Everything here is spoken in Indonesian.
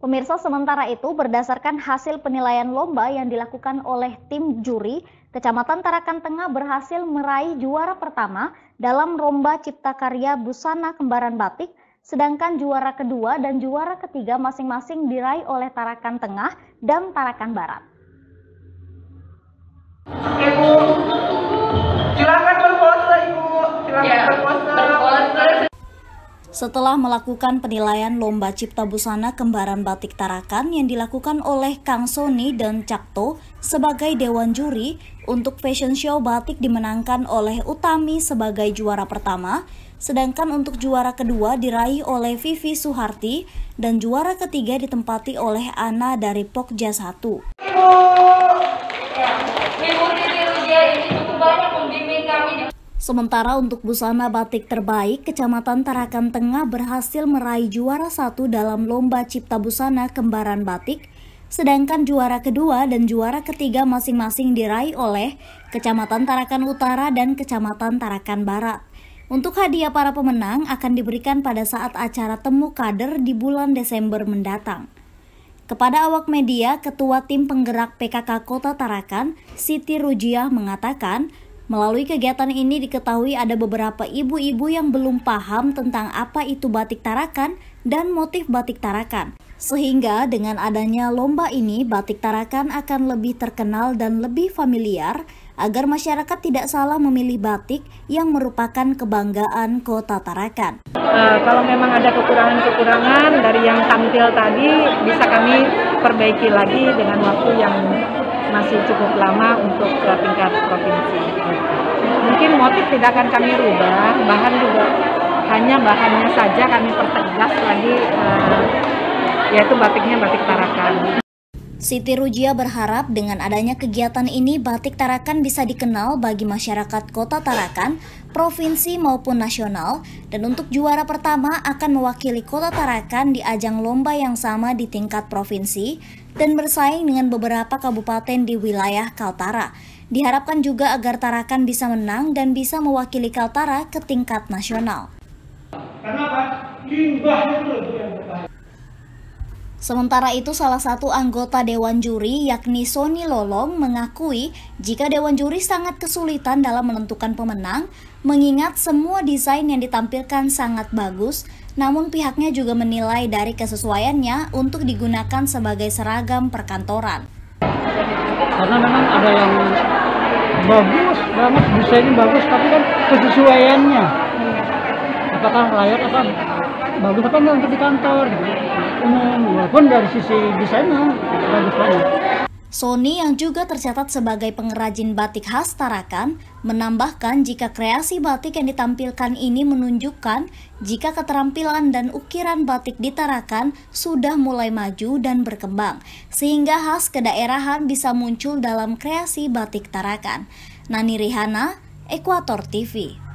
Pemirsa, sementara itu berdasarkan hasil penilaian lomba yang dilakukan oleh tim juri, Kecamatan Tarakan Tengah berhasil meraih juara pertama dalam lomba Cipta Karya Busana Kembaran Batik, sedangkan juara kedua dan juara ketiga masing-masing diraih oleh Tarakan Tengah dan Tarakan Barat. setelah melakukan penilaian Lomba Cipta Busana Kembaran Batik Tarakan yang dilakukan oleh Kang Sony dan Cakto sebagai dewan juri untuk fashion show batik dimenangkan oleh Utami sebagai juara pertama, sedangkan untuk juara kedua diraih oleh Vivi Suharti dan juara ketiga ditempati oleh Ana dari Pokja 1. Ibu, ya, Ibu ini cukup banyak Sementara untuk busana batik terbaik, Kecamatan Tarakan Tengah berhasil meraih juara satu dalam Lomba Cipta Busana Kembaran Batik, sedangkan juara kedua dan juara ketiga masing-masing diraih oleh Kecamatan Tarakan Utara dan Kecamatan Tarakan Barat. Untuk hadiah para pemenang akan diberikan pada saat acara temu kader di bulan Desember mendatang. Kepada awak media, Ketua Tim Penggerak PKK Kota Tarakan, Siti Rujiah mengatakan, Melalui kegiatan ini diketahui ada beberapa ibu-ibu yang belum paham tentang apa itu batik tarakan dan motif batik tarakan. Sehingga dengan adanya lomba ini, batik tarakan akan lebih terkenal dan lebih familiar agar masyarakat tidak salah memilih batik yang merupakan kebanggaan Kota Tarakan. Uh, kalau memang ada kekurangan-kekurangan dari yang tampil tadi bisa kami perbaiki lagi dengan waktu yang masih cukup lama untuk tingkat provinsi. Mungkin motif tidak akan kami rubah, bahan juga hanya bahannya saja kami pertegas lagi uh, yaitu batiknya batik tarakan. Siti Rujia berharap dengan adanya kegiatan ini batik Tarakan bisa dikenal bagi masyarakat kota Tarakan, provinsi maupun nasional, dan untuk juara pertama akan mewakili kota Tarakan di ajang lomba yang sama di tingkat provinsi dan bersaing dengan beberapa kabupaten di wilayah Kaltara. Diharapkan juga agar Tarakan bisa menang dan bisa mewakili Kaltara ke tingkat nasional. Karena apa? Limbahnya Sementara itu salah satu anggota Dewan Juri yakni Sony Lolong mengakui jika Dewan Juri sangat kesulitan dalam menentukan pemenang mengingat semua desain yang ditampilkan sangat bagus namun pihaknya juga menilai dari kesesuaiannya untuk digunakan sebagai seragam perkantoran. Karena memang ada yang bagus banget, desainnya bagus tapi kan kesesuaiannya apakah layak apa bagus apa enggak untuk di kantor gitu. walaupun dari sisi desainnya bagus banget. Sony yang juga tercatat sebagai pengrajin batik khas Tarakan menambahkan jika kreasi batik yang ditampilkan ini menunjukkan jika keterampilan dan ukiran batik di Tarakan sudah mulai maju dan berkembang sehingga khas kedaerahan bisa muncul dalam kreasi batik Tarakan. Nani Rihana, Ekuator TV.